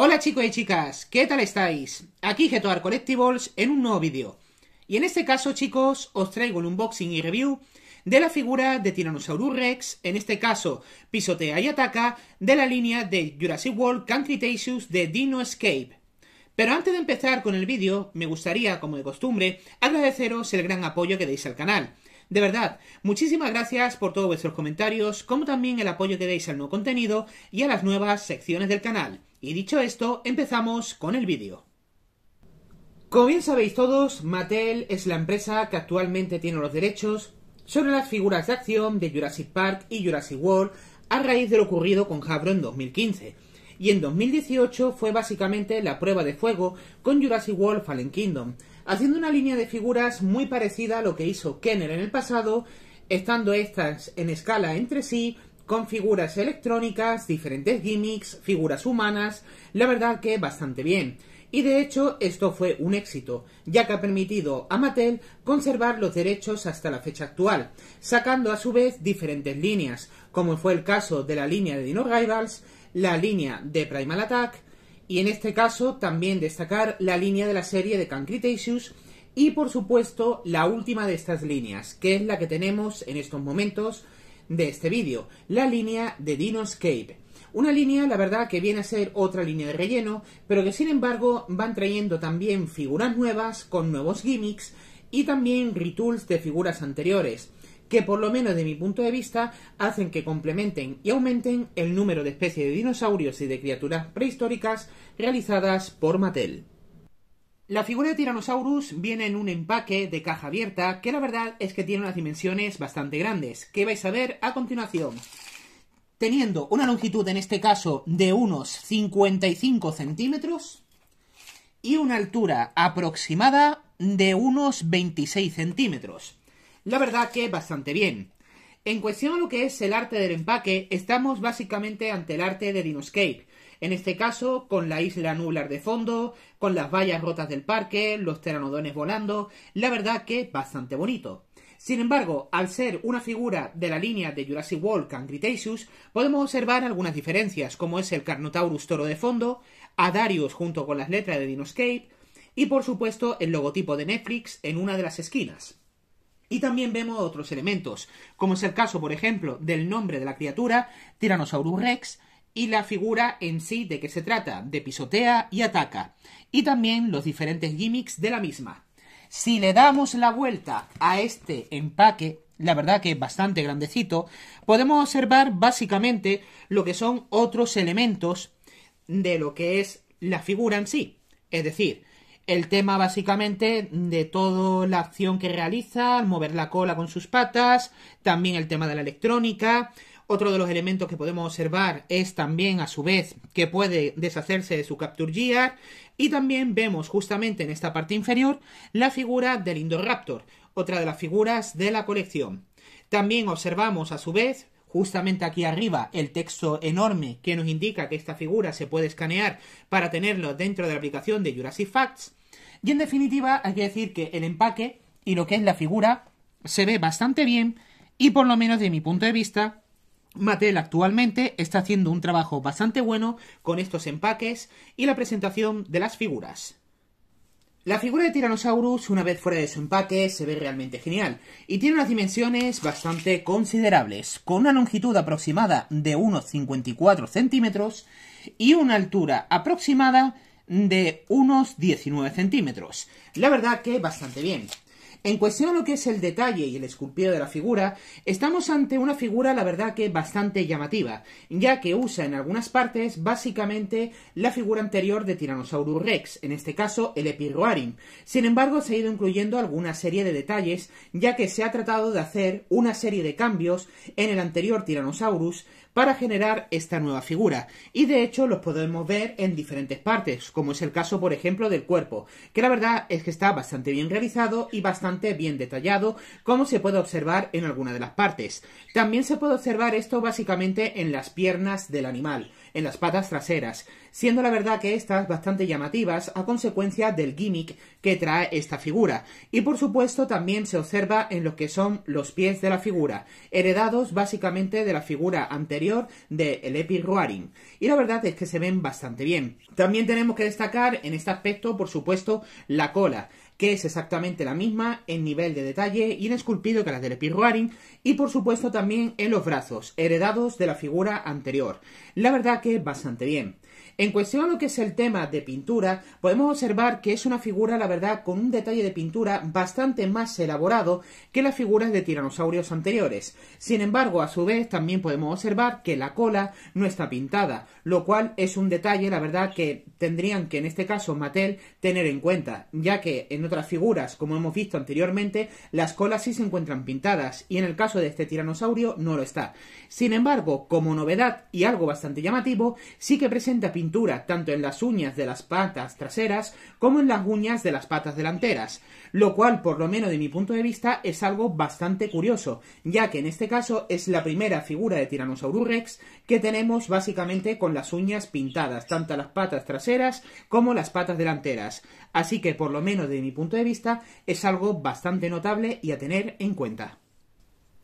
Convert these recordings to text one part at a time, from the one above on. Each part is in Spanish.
Hola chicos y chicas, ¿qué tal estáis? Aquí Getoar Collectibles en un nuevo vídeo. Y en este caso, chicos, os traigo un unboxing y review de la figura de Tyrannosaurus Rex, en este caso pisotea y ataca, de la línea de Jurassic World Country de Dino Escape. Pero antes de empezar con el vídeo, me gustaría, como de costumbre, agradeceros el gran apoyo que deis al canal. De verdad, muchísimas gracias por todos vuestros comentarios, como también el apoyo que deis al nuevo contenido y a las nuevas secciones del canal. Y dicho esto, empezamos con el vídeo. Como bien sabéis todos, Mattel es la empresa que actualmente tiene los derechos sobre las figuras de acción de Jurassic Park y Jurassic World a raíz de lo ocurrido con Hasbro en 2015. Y en 2018 fue básicamente la prueba de fuego con Jurassic World Fallen Kingdom, haciendo una línea de figuras muy parecida a lo que hizo Kenner en el pasado, estando estas en escala entre sí con figuras electrónicas, diferentes gimmicks, figuras humanas, la verdad que bastante bien. Y de hecho esto fue un éxito, ya que ha permitido a Mattel conservar los derechos hasta la fecha actual, sacando a su vez diferentes líneas, como fue el caso de la línea de Dino Rivals, la línea de Primal Attack, y en este caso también destacar la línea de la serie de Can Cretaceous y por supuesto la última de estas líneas, que es la que tenemos en estos momentos de este vídeo, la línea de Dinoscape. Una línea, la verdad, que viene a ser otra línea de relleno, pero que sin embargo van trayendo también figuras nuevas con nuevos gimmicks y también retools de figuras anteriores, que por lo menos de mi punto de vista hacen que complementen y aumenten el número de especies de dinosaurios y de criaturas prehistóricas realizadas por Mattel. La figura de Tyrannosaurus viene en un empaque de caja abierta que la verdad es que tiene unas dimensiones bastante grandes, que vais a ver a continuación. Teniendo una longitud en este caso de unos 55 centímetros y una altura aproximada de unos 26 centímetros. La verdad que bastante bien. En cuestión a lo que es el arte del empaque, estamos básicamente ante el arte de Dinoscape, en este caso, con la isla nublar de fondo, con las vallas rotas del parque, los pteranodones volando, la verdad que bastante bonito. Sin embargo, al ser una figura de la línea de Jurassic World Cretaceous, podemos observar algunas diferencias, como es el Carnotaurus toro de fondo, a Darius junto con las letras de Dinoscape, y por supuesto el logotipo de Netflix en una de las esquinas. Y también vemos otros elementos, como es el caso, por ejemplo, del nombre de la criatura, Tyrannosaurus Rex, y la figura en sí de qué se trata, de pisotea y ataca, y también los diferentes gimmicks de la misma. Si le damos la vuelta a este empaque, la verdad que es bastante grandecito, podemos observar básicamente lo que son otros elementos de lo que es la figura en sí. Es decir, el tema básicamente de toda la acción que realiza, mover la cola con sus patas, también el tema de la electrónica, otro de los elementos que podemos observar es también, a su vez, que puede deshacerse de su Capture Gear. Y también vemos justamente en esta parte inferior la figura del Indoraptor, otra de las figuras de la colección. También observamos, a su vez, justamente aquí arriba el texto enorme que nos indica que esta figura se puede escanear para tenerlo dentro de la aplicación de Jurassic Facts. Y en definitiva hay que decir que el empaque y lo que es la figura se ve bastante bien y por lo menos de mi punto de vista Mattel actualmente está haciendo un trabajo bastante bueno con estos empaques y la presentación de las figuras. La figura de Tyrannosaurus, una vez fuera de su empaque, se ve realmente genial y tiene unas dimensiones bastante considerables, con una longitud aproximada de unos 54 centímetros y una altura aproximada de unos 19 centímetros. La verdad que bastante bien. En cuestión a lo que es el detalle y el esculpido de la figura, estamos ante una figura, la verdad que bastante llamativa, ya que usa en algunas partes básicamente la figura anterior de Tyrannosaurus Rex, en este caso el Epiroarin, Sin embargo, se ha ido incluyendo alguna serie de detalles, ya que se ha tratado de hacer una serie de cambios en el anterior Tyrannosaurus para generar esta nueva figura. Y de hecho los podemos ver en diferentes partes, como es el caso, por ejemplo, del cuerpo, que la verdad es que está bastante bien realizado y bastante bien detallado, como se puede observar en alguna de las partes. También se puede observar esto básicamente en las piernas del animal, en las patas traseras, siendo la verdad que estas bastante llamativas a consecuencia del gimmick que trae esta figura. Y por supuesto también se observa en lo que son los pies de la figura, heredados básicamente de la figura anterior de el Epic Roaring. Y la verdad es que se ven bastante bien. También tenemos que destacar en este aspecto, por supuesto, la cola que es exactamente la misma en nivel de detalle y en esculpido que las del Pirroarin, y por supuesto también en los brazos, heredados de la figura anterior. La verdad que bastante bien. En cuestión a lo que es el tema de pintura, podemos observar que es una figura, la verdad, con un detalle de pintura bastante más elaborado que las figuras de tiranosaurios anteriores. Sin embargo, a su vez, también podemos observar que la cola no está pintada, lo cual es un detalle, la verdad, que tendrían que, en este caso, Mattel, tener en cuenta, ya que en otras figuras, como hemos visto anteriormente, las colas sí se encuentran pintadas, y en el caso de este tiranosaurio no lo está. Sin embargo, como novedad y algo bastante llamativo, sí que presenta pintura tanto en las uñas de las patas traseras como en las uñas de las patas delanteras, lo cual, por lo menos de mi punto de vista, es algo bastante curioso, ya que en este caso es la primera figura de Tyrannosaurus Rex que tenemos básicamente con las uñas pintadas, tanto las patas traseras como las patas delanteras, así que por lo menos de mi punto de vista es algo bastante notable y a tener en cuenta.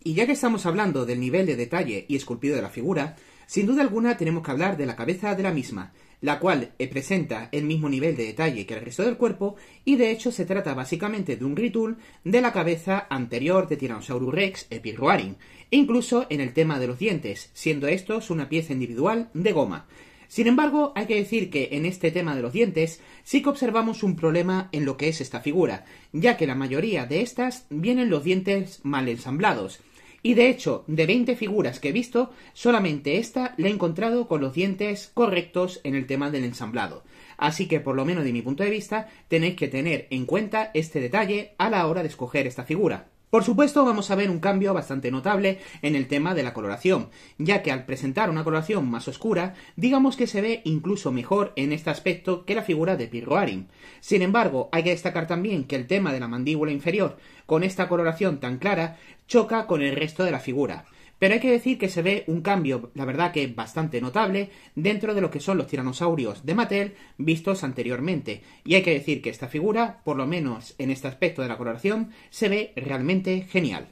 Y ya que estamos hablando del nivel de detalle y esculpido de la figura, sin duda alguna tenemos que hablar de la cabeza de la misma, la cual eh, presenta el mismo nivel de detalle que el resto del cuerpo y de hecho se trata básicamente de un ritual de la cabeza anterior de Tyrannosaurus rex epirroarin, incluso en el tema de los dientes, siendo estos una pieza individual de goma. Sin embargo, hay que decir que en este tema de los dientes sí que observamos un problema en lo que es esta figura, ya que la mayoría de estas vienen los dientes mal ensamblados, y de hecho, de 20 figuras que he visto, solamente esta la he encontrado con los dientes correctos en el tema del ensamblado. Así que, por lo menos de mi punto de vista, tenéis que tener en cuenta este detalle a la hora de escoger esta figura. Por supuesto, vamos a ver un cambio bastante notable en el tema de la coloración, ya que al presentar una coloración más oscura, digamos que se ve incluso mejor en este aspecto que la figura de Pirroarin. Sin embargo, hay que destacar también que el tema de la mandíbula inferior, con esta coloración tan clara, choca con el resto de la figura. Pero hay que decir que se ve un cambio, la verdad que bastante notable, dentro de lo que son los tiranosaurios de Mattel vistos anteriormente. Y hay que decir que esta figura, por lo menos en este aspecto de la coloración, se ve realmente genial.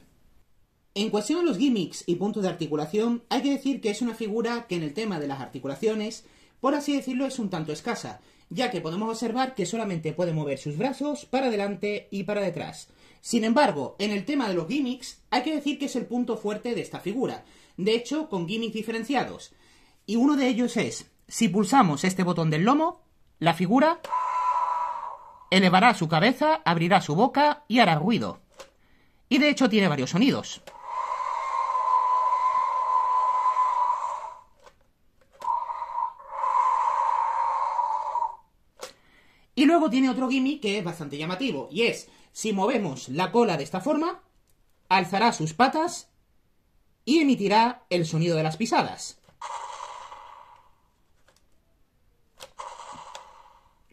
En cuestión a los gimmicks y puntos de articulación, hay que decir que es una figura que en el tema de las articulaciones, por así decirlo, es un tanto escasa, ya que podemos observar que solamente puede mover sus brazos para adelante y para detrás. Sin embargo, en el tema de los gimmicks, hay que decir que es el punto fuerte de esta figura. De hecho, con gimmicks diferenciados. Y uno de ellos es, si pulsamos este botón del lomo, la figura elevará su cabeza, abrirá su boca y hará ruido. Y de hecho tiene varios sonidos. Y luego tiene otro gimmick que es bastante llamativo, y es si movemos la cola de esta forma, alzará sus patas y emitirá el sonido de las pisadas.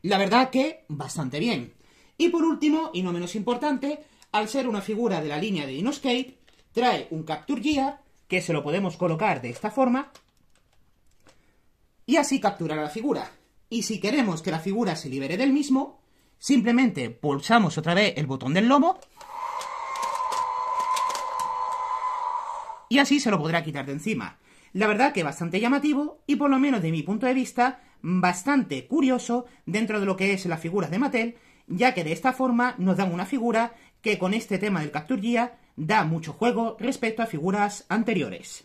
La verdad que bastante bien. Y por último, y no menos importante, al ser una figura de la línea de Dinoscape, trae un Capture Gear, que se lo podemos colocar de esta forma, y así capturar la figura. Y si queremos que la figura se libere del mismo, Simplemente pulsamos otra vez el botón del lomo. Y así se lo podrá quitar de encima. La verdad que bastante llamativo y por lo menos de mi punto de vista bastante curioso dentro de lo que es la figuras de Mattel, ya que de esta forma nos dan una figura que con este tema del Capture da mucho juego respecto a figuras anteriores.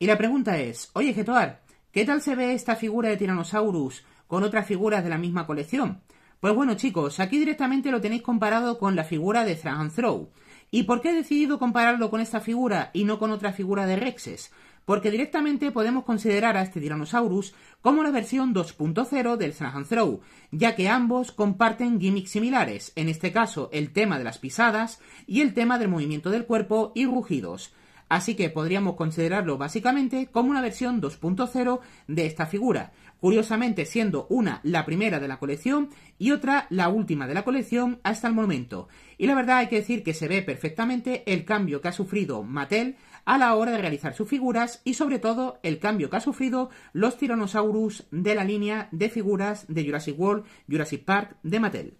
Y la pregunta es, oye Getoar, ¿qué tal se ve esta figura de Tyrannosaurus con otras figuras de la misma colección? Pues bueno, chicos, aquí directamente lo tenéis comparado con la figura de Throw Throw. ¿Y por qué he decidido compararlo con esta figura y no con otra figura de Rexes? Porque directamente podemos considerar a este Tyrannosaurus como la versión 2.0 del Throw Throw, ya que ambos comparten gimmicks similares, en este caso el tema de las pisadas y el tema del movimiento del cuerpo y rugidos. Así que podríamos considerarlo básicamente como una versión 2.0 de esta figura, curiosamente siendo una la primera de la colección y otra la última de la colección hasta el momento. Y la verdad hay que decir que se ve perfectamente el cambio que ha sufrido Mattel a la hora de realizar sus figuras y sobre todo el cambio que ha sufrido los Tyrannosaurus de la línea de figuras de Jurassic World, Jurassic Park de Mattel.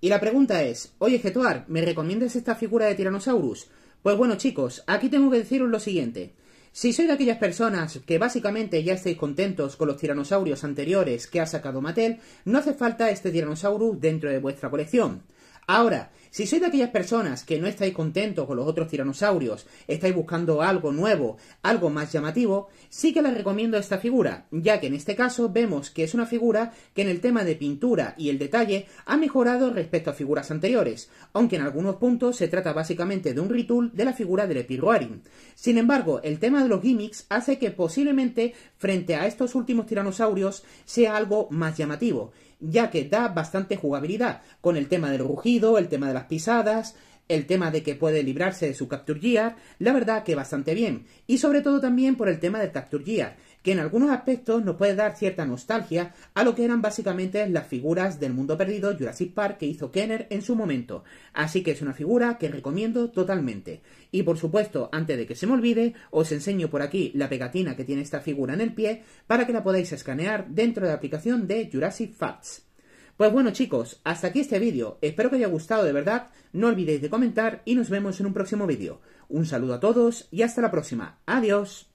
Y la pregunta es, oye Getuar, ¿me recomiendas esta figura de Tyrannosaurus? Pues bueno chicos, aquí tengo que deciros lo siguiente. Si sois de aquellas personas que básicamente ya estáis contentos con los tiranosaurios anteriores que ha sacado Mattel, no hace falta este tiranosaurus dentro de vuestra colección. Ahora, si sois de aquellas personas que no estáis contentos con los otros tiranosaurios, estáis buscando algo nuevo, algo más llamativo, sí que les recomiendo esta figura, ya que en este caso vemos que es una figura que en el tema de pintura y el detalle ha mejorado respecto a figuras anteriores, aunque en algunos puntos se trata básicamente de un retool de la figura del Epirroarin. Sin embargo, el tema de los gimmicks hace que posiblemente frente a estos últimos tiranosaurios sea algo más llamativo, ya que da bastante jugabilidad con el tema del rugido, el tema de las pisadas, el tema de que puede librarse de su Capture la verdad que bastante bien. Y sobre todo también por el tema de Capture que en algunos aspectos nos puede dar cierta nostalgia a lo que eran básicamente las figuras del mundo perdido Jurassic Park que hizo Kenner en su momento. Así que es una figura que recomiendo totalmente. Y por supuesto, antes de que se me olvide, os enseño por aquí la pegatina que tiene esta figura en el pie para que la podáis escanear dentro de la aplicación de Jurassic Facts. Pues bueno chicos, hasta aquí este vídeo. Espero que haya gustado de verdad. No olvidéis de comentar y nos vemos en un próximo vídeo. Un saludo a todos y hasta la próxima. Adiós.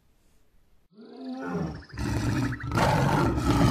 Thank you.